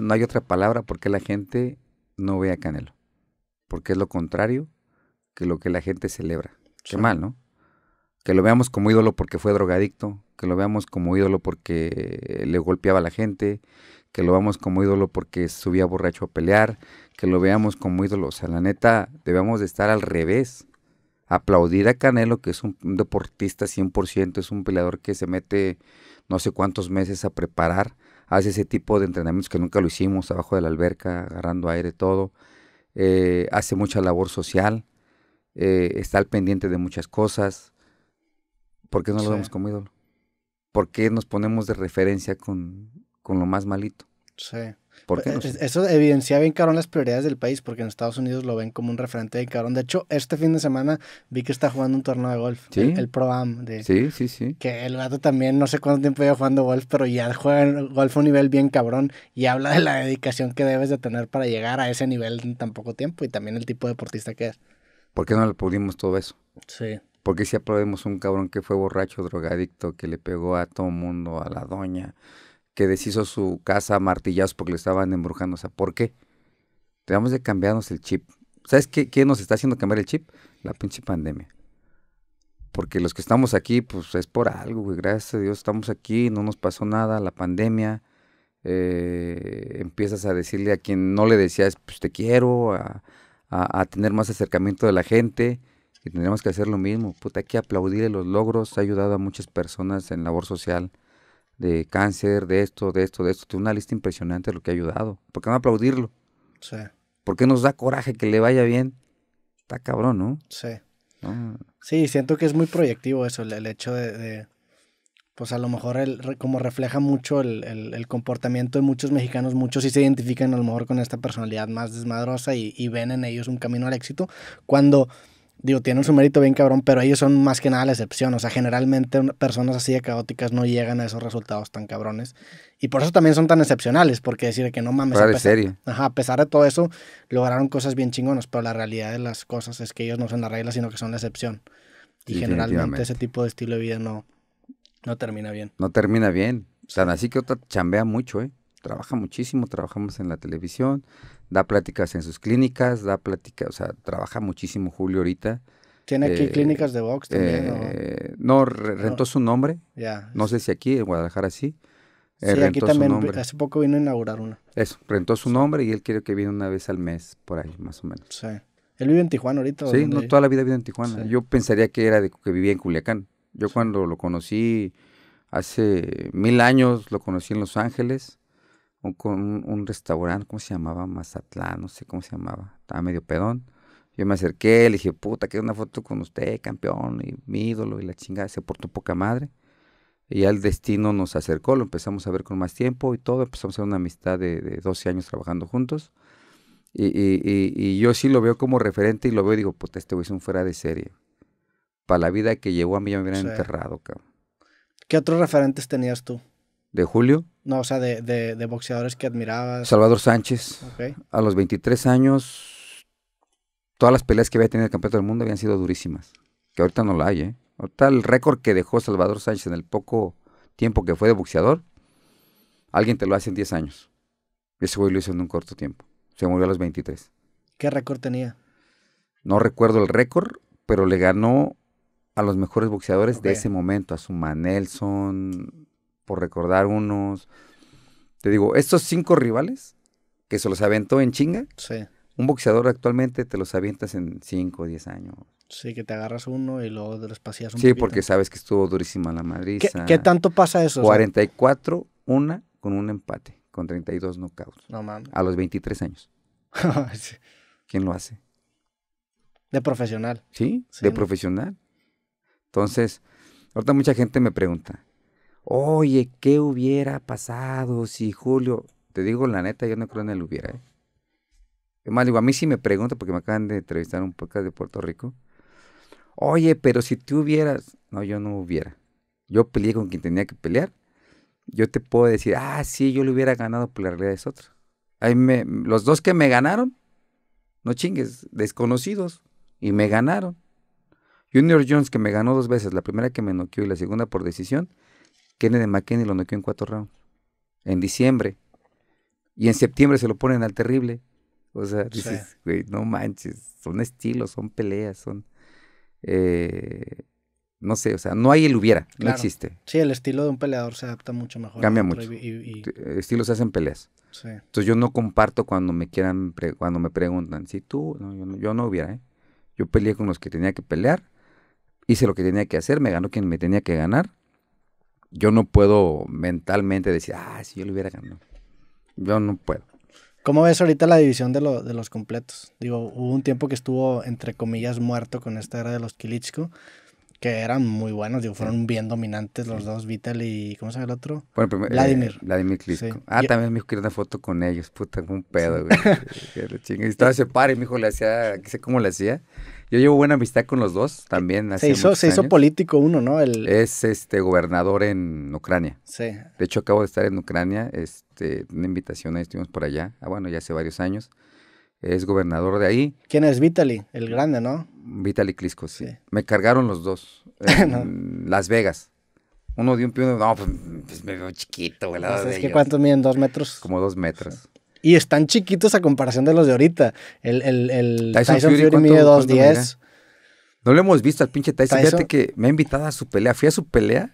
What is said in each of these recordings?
No hay otra palabra porque la gente no ve a Canelo. Porque es lo contrario que lo que la gente celebra. Qué mal, ¿no? Que lo veamos como ídolo porque fue drogadicto, que lo veamos como ídolo porque le golpeaba a la gente, que lo veamos como ídolo porque subía borracho a pelear, que lo veamos como ídolo. O sea, la neta, debemos de estar al revés. Aplaudir a Canelo, que es un deportista 100%, es un peleador que se mete no sé cuántos meses a preparar hace ese tipo de entrenamientos que nunca lo hicimos, abajo de la alberca, agarrando aire, todo. Eh, hace mucha labor social, eh, está al pendiente de muchas cosas. ¿Por qué no lo hemos vemos como ídolo? ¿Por qué nos ponemos de referencia con, con lo más malito? Sí. Eh, eso evidencia bien cabrón las prioridades del país, porque en Estados Unidos lo ven como un referente de cabrón. De hecho, este fin de semana vi que está jugando un torneo de golf, ¿Sí? el, proam De, sí, sí, sí. Que el gato también, no sé cuánto tiempo lleva jugando golf, pero ya juega golf a un nivel bien cabrón y habla de la dedicación que debes de tener para llegar a ese nivel en tan poco tiempo y también el tipo de deportista que es. ¿Por qué no le pudimos todo eso? Sí. Porque si aplaudimos un cabrón que fue borracho, drogadicto, que le pegó a todo mundo, a la doña, que deshizo su casa a martillazos porque le estaban embrujando. O sea, ¿por qué? Tenemos que cambiarnos el chip. ¿Sabes qué, nos está haciendo cambiar el chip? La pinche pandemia. Porque los que estamos aquí, pues es por algo, güey. Gracias a Dios estamos aquí, no nos pasó nada, la pandemia. Eh, empiezas a decirle a quien no le decías, pues te quiero, a, tener más acercamiento de la gente. Y tendríamos que hacer lo mismo. Puta, hay que aplaudir los logros. Ha ayudado a muchas personas en labor social de cáncer, de esto, de esto, de esto. Tiene una lista impresionante de lo que ha ayudado. ¿Por qué no aplaudirlo? Sí. ¿Por qué nos da coraje que le vaya bien? Está cabrón, ¿no? Sí. Sí, siento que es muy proyectivo eso, el, hecho de, pues a lo mejor el, como refleja mucho el, comportamiento de muchos mexicanos, muchos sí se identifican a lo mejor con esta personalidad más desmadrosa y ven en ellos un camino al éxito, cuando digo, tienen su mérito bien cabrón, pero ellos son más que nada la excepción. O sea, generalmente personas así de caóticas no llegan a esos resultados tan cabrones. Y por eso también son tan excepcionales, porque decir que no mames. A pesar, serio. Ajá, a pesar de todo eso, lograron cosas bien chingonas, pero la realidad de las cosas es que ellos no son la regla, sino que son la excepción. Y generalmente ese tipo de estilo de vida no, no termina bien. No termina bien. o sea así que otra chambea mucho, ¿eh? trabaja muchísimo, trabajamos en la televisión, da pláticas en sus clínicas, da pláticas, o sea, trabaja muchísimo Julio ahorita. ¿Tiene aquí eh, clínicas de box también? Eh, ¿no? rentó su nombre. No sé si aquí, en Guadalajara sí. Eh, sí, aquí también hace poco vino a inaugurar una. Eso, rentó su nombre y él quiere que vine una vez al mes, por ahí, más o menos. Sí. Él vive en Tijuana ahorita. Sí, no, toda la vida vive en Tijuana. Yo pensaría que era de que vivía en Culiacán. Yo cuando lo conocí hace mil años, lo conocí en Los Ángeles un, con un, restaurante, ¿cómo se llamaba? Mazatlán, no sé cómo se llamaba. Estaba medio pedón. Yo me acerqué, le dije, puta, quiero una foto con usted, campeón, y mi ídolo, y la chingada. Se portó poca madre. Y al destino nos acercó, lo empezamos a ver con más tiempo y todo. Empezamos a hacer una amistad de, 12 años trabajando juntos. Y, yo sí lo veo como referente y lo veo y digo, puta, este güey es un fuera de serie. Para la vida que llevó a mí ya me hubieran enterrado, cabrón. ¿Qué otros referentes tenías tú? de julio. No, o sea, de, de, boxeadores que admirabas. Salvador Sánchez. A los 23 años, todas las peleas que había tenido el campeón del mundo habían sido durísimas. Que ahorita no la hay, ¿eh? Ahorita el récord que dejó Salvador Sánchez en el poco tiempo que fue de boxeador, alguien te lo hace en 10 años. Ese güey lo hizo en un corto tiempo. Se murió a los 23. ¿Qué récord tenía? No recuerdo el récord, pero le ganó a los mejores boxeadores de ese momento, a man Nelson, recordar unos. Te digo, estos cinco rivales que se los aventó en chinga. Un boxeador actualmente te los avientas en 5 o 10 años. Sí, que te agarras uno y luego te los pasías Sí, porque sabes que estuvo durísima la Madrid ¿Qué, tanto pasa eso? 44, una con un empate, con 32 knockouts. No mames. A los 23 años. ¿Quién lo hace? De profesional. Sí, de profesional. Entonces, ahorita mucha gente me pregunta, oye, ¿qué hubiera pasado si Julio? Te digo la neta, yo no creo en el hubiera. ¿eh? más, digo, a mí sí me pregunta, porque me acaban de entrevistar un podcast de Puerto Rico. Oye, pero si tú hubieras. No, yo no hubiera. Yo peleé con quien tenía que pelear. Yo te puedo decir, ah, sí, yo le hubiera ganado, por la realidad es otra. Ahí los dos que me ganaron, no chingues, desconocidos, y me ganaron. Junior Jones, que me ganó dos veces, la primera que me noqueó y la segunda por decisión, de McKinney lo noqueó en cuatro rounds. En diciembre. Y en septiembre se lo ponen al terrible. O sea, dices, güey, no manches. Son estilos, son peleas, son. Eh, no sé, o sea, no hay el hubiera, no existe. Sí, el estilo de un peleador se adapta mucho mejor. Cambia mucho. Y, eh, Estilos hacen peleas. Entonces yo no comparto cuando me quieran, cuando me preguntan, si tú, yo, no, yo no hubiera, ¿eh? Yo peleé con los que tenía que pelear, hice lo que tenía que hacer, me ganó quien me tenía que ganar, yo no puedo mentalmente decir, ah, si yo lo hubiera ganado. Yo no puedo. ¿Cómo ves ahorita la división de, de los completos? Digo, hubo un tiempo que estuvo, entre comillas, muerto con esta era de los Kilichko, que eran muy buenos, digo, fueron bien dominantes los dos, Vital y, ¿cómo se llama el otro? Eh, Vladimir. Vladimir Ah, también me quería una foto con ellos, puta, un pedo, güey. y estaba ese y mi hijo le hacía, qué sé cómo le hacía, yo llevo buena amistad con los dos también. Hace se hizo, se político uno, ¿no? Es este gobernador en Ucrania. Sí. De hecho, acabo de estar en Ucrania, este, una invitación, ahí estuvimos por allá. Ah, bueno, ya hace varios años. Es gobernador de ahí. ¿Quién es Vitaly? El grande, ¿no? Vitaly Klitschko, sí. Me cargaron los dos. Las Vegas. Uno de un pie, no, pues, pues, me veo chiquito, güey. Pues, cuántos miden dos metros. Como dos metros. Y están chiquitos a comparación de los de ahorita. El, el, el Tyson, Fury, 2.10. No lo hemos visto al pinche Tyson. Fíjate que me ha invitado a su pelea. Fui a su pelea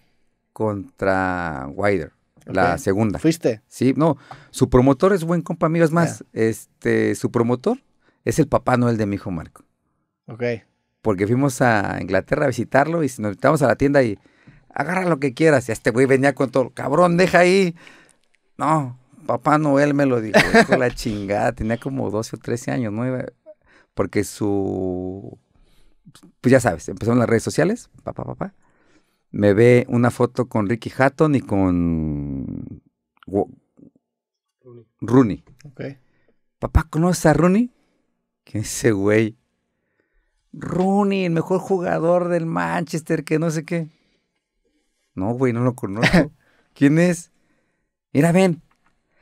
contra Wider, La segunda. ¿Fuiste? Sí, no. Su promotor es buen compa amigos. Es más, este, su promotor es el papá Noel de mi hijo Marco. Ok. Porque fuimos a Inglaterra a visitarlo y nos invitamos a la tienda y agarra lo que quieras. Y este güey venía con todo. Cabrón, deja ahí. No, Papá Noel me lo dijo, la chingada, tenía como 12 o 13 años, ¿no? Porque su, pues ya sabes, empezó en las redes sociales, papá, papá. Me ve una foto con Ricky Hatton y con Rooney. Papá, ¿conoces a Rooney? ¿Quién es ese güey? Rooney, el mejor jugador del Manchester, que no sé qué. No, güey, no lo conozco. ¿Quién es? Mira, ven.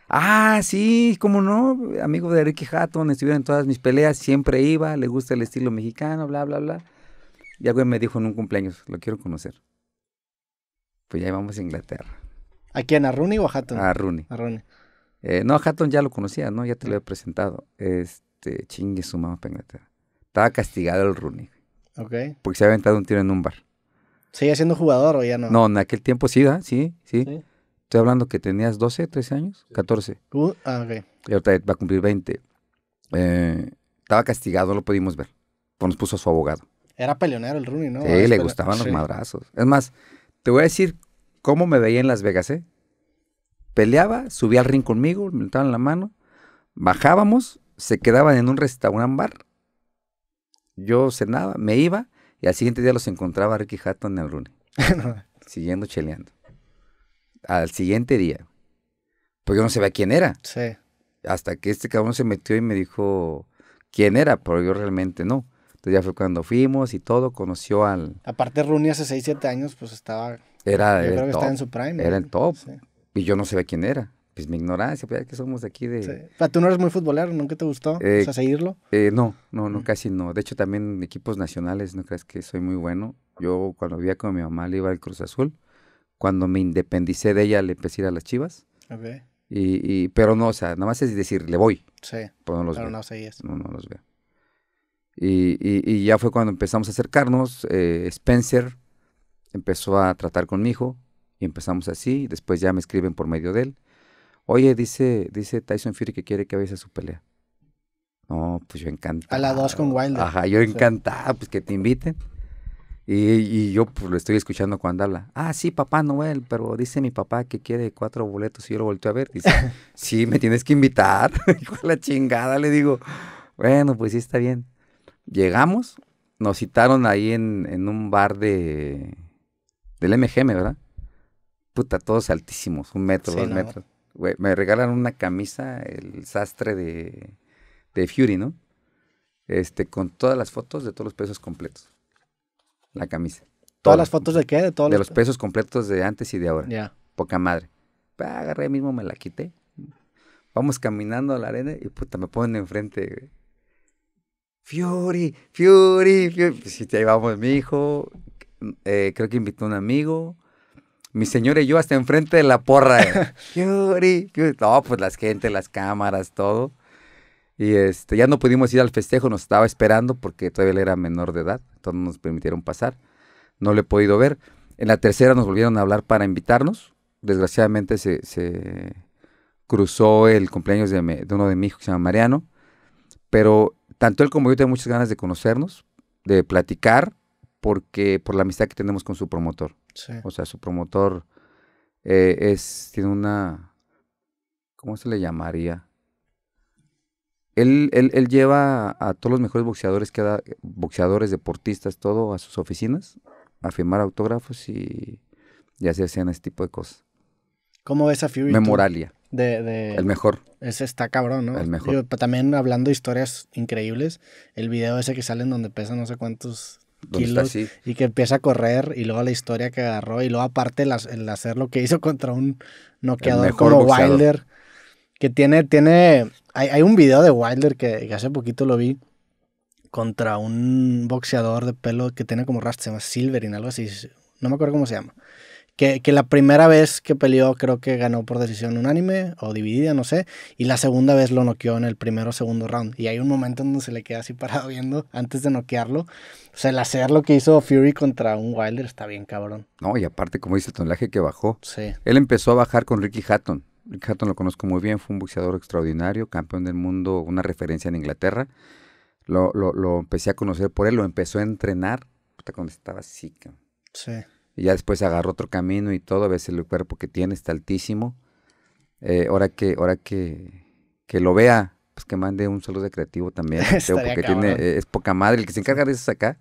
Ah, sí, cómo no, amigo de Ricky Hatton, estuvieron en todas mis peleas, siempre iba, le gusta el estilo mexicano, bla, bla, bla. Y alguien me dijo en un cumpleaños, lo quiero conocer. Pues ya íbamos a Inglaterra. ¿A quién? ¿A Rooney o a Hatton? A Rooney. A Rooney. Eh, no, a Hatton ya lo conocía, ¿no? Ya te lo he presentado. Este, chingue su mamá para Inglaterra. Estaba castigado el Rooney. Ok. Porque se había aventado un tiro en un bar. ¿Seguía siendo jugador o ya no? No, en aquel tiempo sí, ¿eh? sí. ¿Sí? Estoy hablando que tenías 12, 13 años, 14. Uh, ah, Y ahorita va a cumplir 20. Eh, estaba castigado, lo pudimos ver. Pues nos puso su abogado. Era peleonero el Rooney, ¿no? Sí, le gustaban los madrazos. Es más, te voy a decir cómo me veía en Las Vegas, ¿eh? Peleaba, subía al ring conmigo, me metaban la mano, bajábamos, se quedaban en un restaurante bar. Yo cenaba, me iba y al siguiente día los encontraba Ricky Hatton en el Rooney. Siguiendo cheleando al siguiente día. porque yo no sabía quién era. Sí. Hasta que este cabrón se metió y me dijo quién era, pero yo realmente no. Entonces ya fue cuando fuimos y todo, conoció al... Aparte Rooney hace 6, 7 años, pues estaba... Era estaba en su prime. Era el top. Y yo no sabía quién era. Pues mi ignorancia, pues ya que somos de aquí de... tú no eres muy futbolero, ¿nunca te gustó? Eh, seguirlo. Eh, no, no, no, mm. casi no. De hecho, también equipos nacionales, no crees que soy muy bueno. Yo cuando vivía con mi mamá, le iba al Cruz Azul cuando me independicé de ella, le empecé a ir a las chivas. Y, y, pero no, o sea, nada más es decir, le voy. Sí. Pero no los veo. No, no, los veo. Y, y, ya fue cuando empezamos a acercarnos. Eh, Spencer empezó a tratar con mi hijo y empezamos así. Después ya me escriben por medio de él. Oye, dice, dice Tyson Fury que quiere que vayas a su pelea. No, pues yo encantado. A la dos con Wilder. Ajá, yo encantado, pues que te inviten. Y, yo pues, lo estoy escuchando cuando habla. Ah, sí, papá Noel, pero dice mi papá que quiere cuatro boletos y yo lo volteo a ver. Dice, sí, me tienes que invitar. Hijo la chingada, le digo. Bueno, pues sí, está bien. Llegamos, nos citaron ahí en, un bar de del MGM, ¿verdad? Puta, todos altísimos, un metro, dos metros. me regalan una camisa, el sastre de, de Fury, ¿no? Este, con todas las fotos de todos los pesos completos la camisa. ¿Todas las fotos de qué? De, todos de los, pesos completos de antes y de ahora. Ya. Poca madre. Pues, agarré mismo, me la quité. Vamos caminando a la arena y puta, me ponen enfrente, Fury, Fury, Fury. ahí vamos, mi hijo. Eh, creo que invitó a un amigo. Mi señora y yo hasta enfrente de la porra. Fury, eh. Fury. No, pues las gente, las cámaras, todo. Y este, ya no pudimos ir al festejo, nos estaba esperando porque todavía él era menor de edad, entonces no nos permitieron pasar. No le he podido ver. En la tercera nos volvieron a hablar para invitarnos. Desgraciadamente se, cruzó el cumpleaños de, uno de mis hijos que se llama Mariano. Pero tanto él como yo tenemos muchas ganas de conocernos, de platicar, porque por la amistad que tenemos con su promotor. O sea, su promotor eh, es, tiene una, ¿cómo se le llamaría? él, lleva a todos los mejores boxeadores que boxeadores, deportistas, todo a sus oficinas a firmar autógrafos y, así hacían ese tipo de cosas. ¿Cómo ves a Fury? Memoralia. De, el mejor. Ese está cabrón, ¿no? El mejor. Yo, también hablando de historias increíbles, el video ese que sale en donde pesa no sé cuántos kilos y que empieza a correr y luego la historia que agarró y luego aparte el hacer lo que hizo contra un noqueador como Wilder que tiene, tiene, hay, un video de Wilder que, hace poquito lo vi contra un boxeador de pelo que tiene como rastas, se llama Silverin, algo así, no me acuerdo cómo se llama. Que, que, la primera vez que peleó creo que ganó por decisión unánime o dividida, no sé, y la segunda vez lo noqueó en el primero o segundo round. Y hay un momento en donde se le queda así parado viendo antes de noquearlo. O sea, el hacer lo que hizo Fury contra un Wilder está bien cabrón. No, y aparte, como dice el tonelaje que bajó. Sí. Él empezó a bajar con Ricky Hatton. Harton lo conozco muy bien, fue un boxeador extraordinario, campeón del mundo, una referencia en Inglaterra. Lo, empecé a conocer por él, lo empezó a entrenar cuando estaba así. Y ya después agarró otro camino y todo, a veces el cuerpo que tiene está altísimo. Eh, ahora que, ahora que, lo vea, pues que mande un saludo de creativo también. porque tiene, eh, es poca madre el que se encarga de eso acá.